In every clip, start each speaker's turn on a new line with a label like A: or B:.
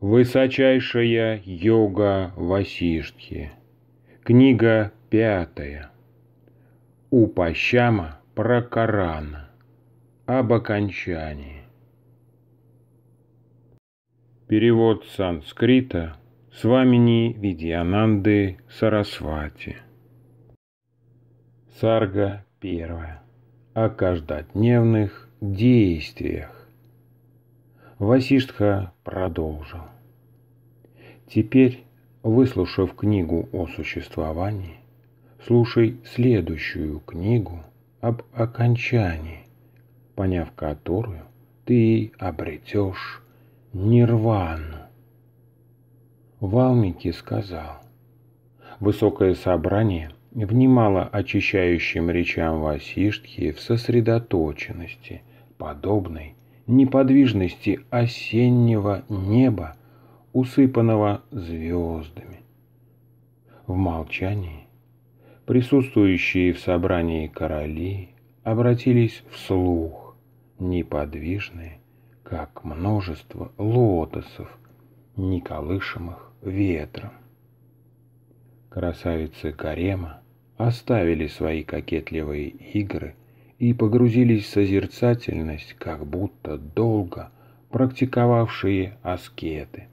A: Высочайшая йога Васиштхи. Книга пятая. Упащама про Коран. Об окончании. Перевод санскрита с вамини Видьянанды Сарасвати. Сарга первая. О каждодневных действиях. Васиштха продолжил. Теперь, выслушав книгу о существовании, слушай следующую книгу об окончании, поняв которую ты обретешь нирвану. Валмики сказал. Высокое собрание внимало очищающим речам Васиштхи в сосредоточенности, подобной неподвижности осеннего неба, усыпанного звездами. В молчании присутствующие в собрании короли обратились вслух, неподвижные, как множество лотосов, не колышемых ветром. Красавицы Карема оставили свои кокетливые игры – и погрузились в созерцательность, как будто долго практиковавшие аскеты.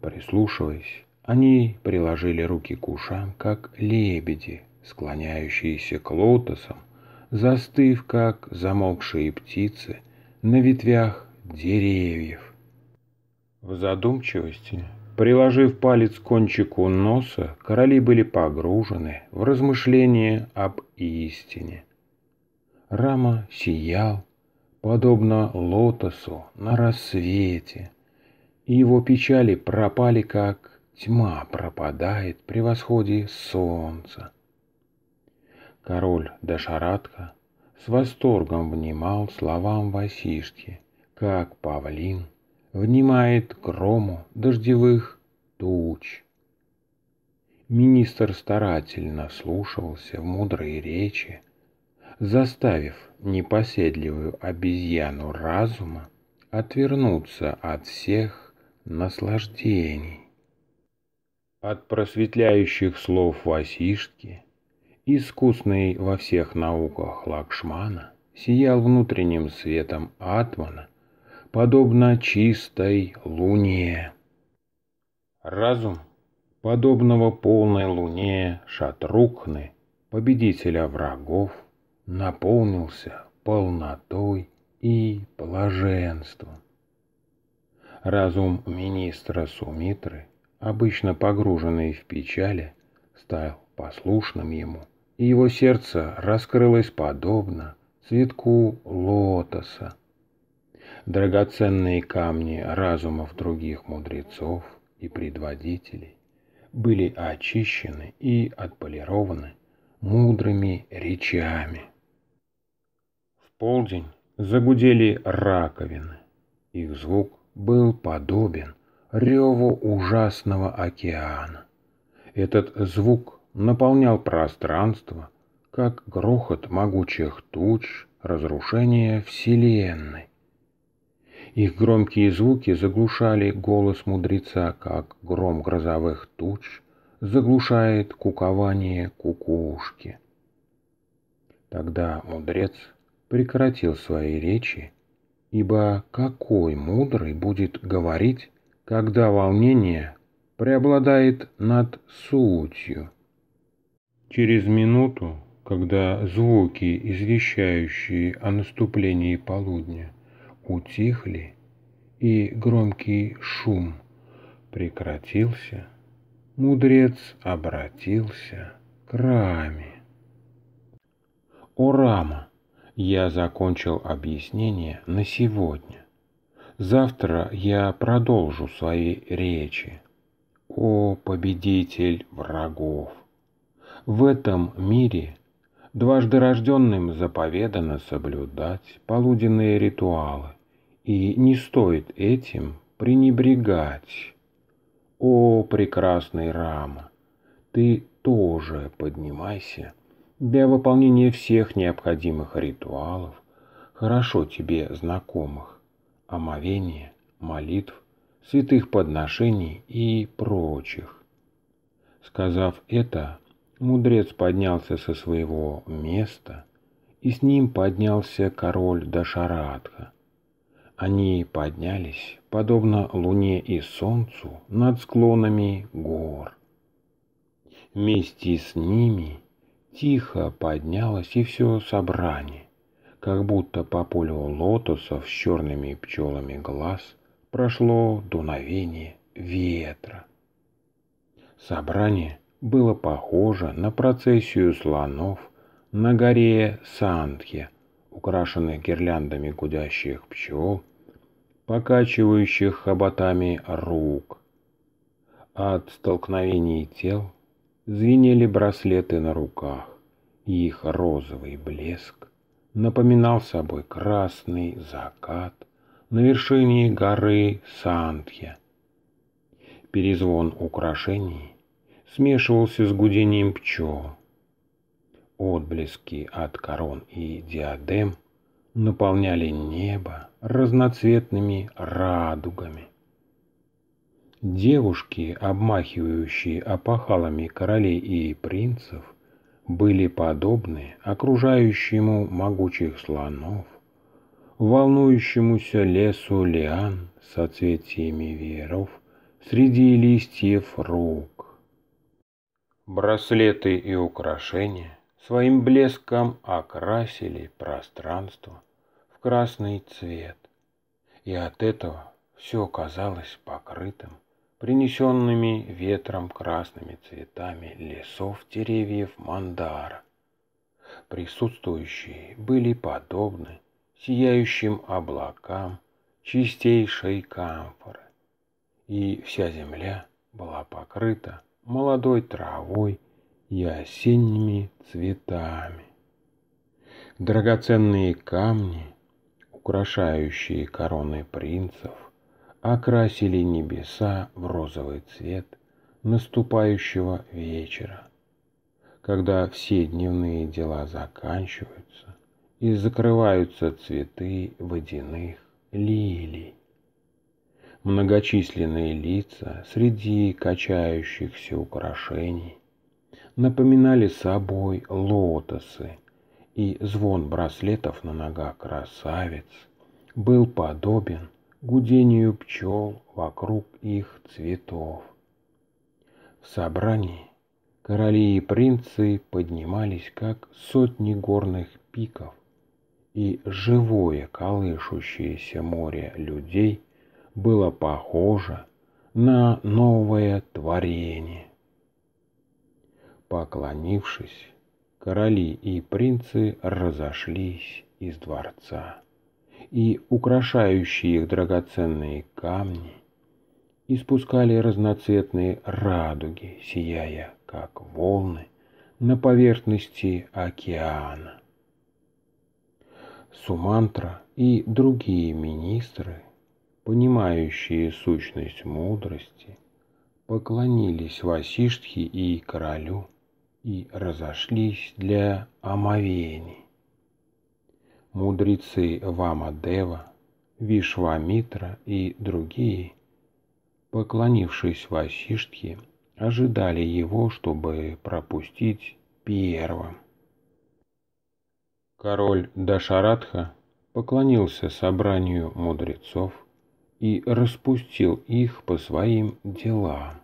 A: Прислушиваясь, они приложили руки к ушам, как лебеди, склоняющиеся к лотосам, застыв, как замокшие птицы, на ветвях деревьев. В задумчивости, приложив палец к кончику носа, короли были погружены в размышления об истине. Рама сиял, подобно лотосу на рассвете, и его печали пропали, как тьма пропадает при восходе солнца. Король Дашаратка с восторгом внимал словам Васишки, как павлин внимает грому дождевых туч. Министр старательно слушался в мудрые речи, заставив непоседливую обезьяну разума отвернуться от всех наслаждений, от просветляющих слов Васишки, искусный во всех науках Лакшмана, сиял внутренним светом Атмана, подобно чистой луне. Разум, подобного полной луне Шатрукны, победителя врагов – наполнился полнотой и блаженством. Разум министра Сумитры, обычно погруженный в печали, стал послушным ему, и его сердце раскрылось подобно цветку лотоса. Драгоценные камни разумов других мудрецов и предводителей были очищены и отполированы мудрыми речами полдень загудели раковины. Их звук был подобен реву ужасного океана. Этот звук наполнял пространство, как грохот могучих туч разрушения Вселенной. Их громкие звуки заглушали голос мудреца, как гром грозовых туч заглушает кукование кукушки. Тогда мудрец прекратил свои речи, ибо какой мудрый будет говорить, когда волнение преобладает над сутью? Через минуту, когда звуки, извещающие о наступлении полудня, утихли, и громкий шум прекратился, мудрец обратился к раме. «О, Рама, я закончил объяснение на сегодня. Завтра я продолжу свои речи. О, победитель врагов! В этом мире дважды рожденным заповедано соблюдать полуденные ритуалы, и не стоит этим пренебрегать. О, прекрасный Рама, ты тоже поднимайся для выполнения всех необходимых ритуалов, хорошо тебе знакомых, омовения, молитв, святых подношений и прочих. Сказав это, мудрец поднялся со своего места, и с ним поднялся король Дашарадха. Они поднялись, подобно луне и солнцу, над склонами гор. Вместе с ними – Тихо поднялось и все собрание, как будто по полю лотосов с черными пчелами глаз прошло дуновение ветра. Собрание было похоже на процессию слонов на горе Сандхе, украшенных гирляндами гудящих пчел, покачивающих хоботами рук. От столкновений тел звенели браслеты на руках, и их розовый блеск напоминал собой красный закат на вершине горы Сантья. Перезвон украшений смешивался с гудением пчел. Отблески от корон и диадем наполняли небо разноцветными радугами – Девушки, обмахивающие опахалами королей и принцев, были подобны окружающему могучих слонов, волнующемуся лесу лиан соцветиями вееров среди листьев рук. Браслеты и украшения своим блеском окрасили пространство в красный цвет, и от этого все казалось покрытым принесенными ветром красными цветами лесов, деревьев, мандара. Присутствующие были подобны сияющим облакам чистейшей камфоры, и вся земля была покрыта молодой травой и осенними цветами. Драгоценные камни, украшающие короны принцев, окрасили небеса в розовый цвет наступающего вечера, когда все дневные дела заканчиваются и закрываются цветы водяных лилий. Многочисленные лица среди качающихся украшений напоминали собой лотосы, и звон браслетов на ногах красавиц был подобен гудению пчел вокруг их цветов. В собрании короли и принцы поднимались, как сотни горных пиков, и живое колышущееся море людей было похоже на новое творение. Поклонившись, короли и принцы разошлись из дворца и украшающие их драгоценные камни испускали разноцветные радуги, сияя, как волны, на поверхности океана. Сумантра и другие министры, понимающие сущность мудрости, поклонились Васиштхе и королю и разошлись для омовений мудрецы Вамадева, Вишвамитра и другие, поклонившись Васиштхе, ожидали его, чтобы пропустить первым. Король Дашаратха поклонился собранию мудрецов и распустил их по своим делам.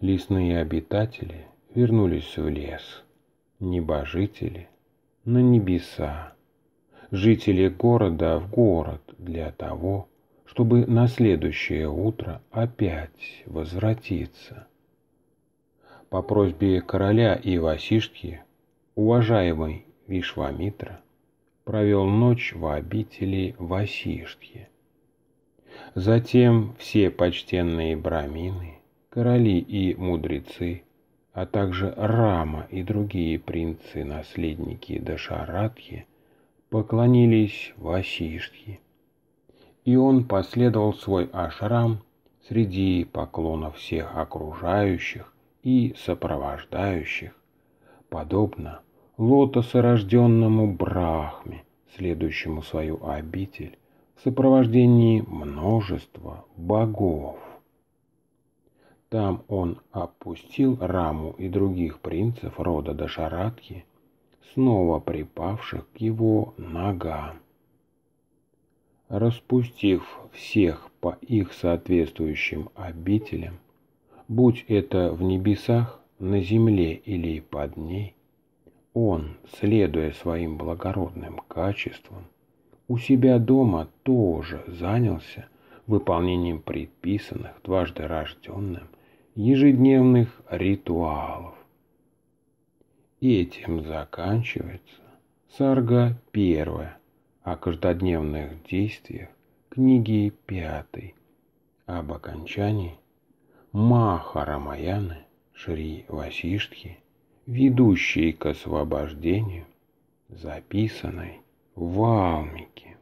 A: Лесные обитатели вернулись в лес, небожители — на небеса жители города в город для того, чтобы на следующее утро опять возвратиться. По просьбе короля и Васишки, уважаемый Вишвамитра провел ночь в обители Васишки. Затем все почтенные брамины, короли и мудрецы, а также Рама и другие принцы-наследники Дашаратхи – поклонились Васиштхи, и он последовал свой ашрам среди поклонов всех окружающих и сопровождающих, подобно лотосорожденному Брахме, следующему свою обитель в сопровождении множества богов. Там он опустил Раму и других принцев рода Дашаратки – снова припавших к его ногам. Распустив всех по их соответствующим обителям, будь это в небесах, на земле или под ней, он, следуя своим благородным качествам, у себя дома тоже занялся выполнением предписанных дважды рожденным ежедневных ритуалов Этим заканчивается сарга первая о каждодневных действиях книги пятой об окончании Махарамаяны Шри Васиштхи, ведущей к освобождению, записанной в Алмике.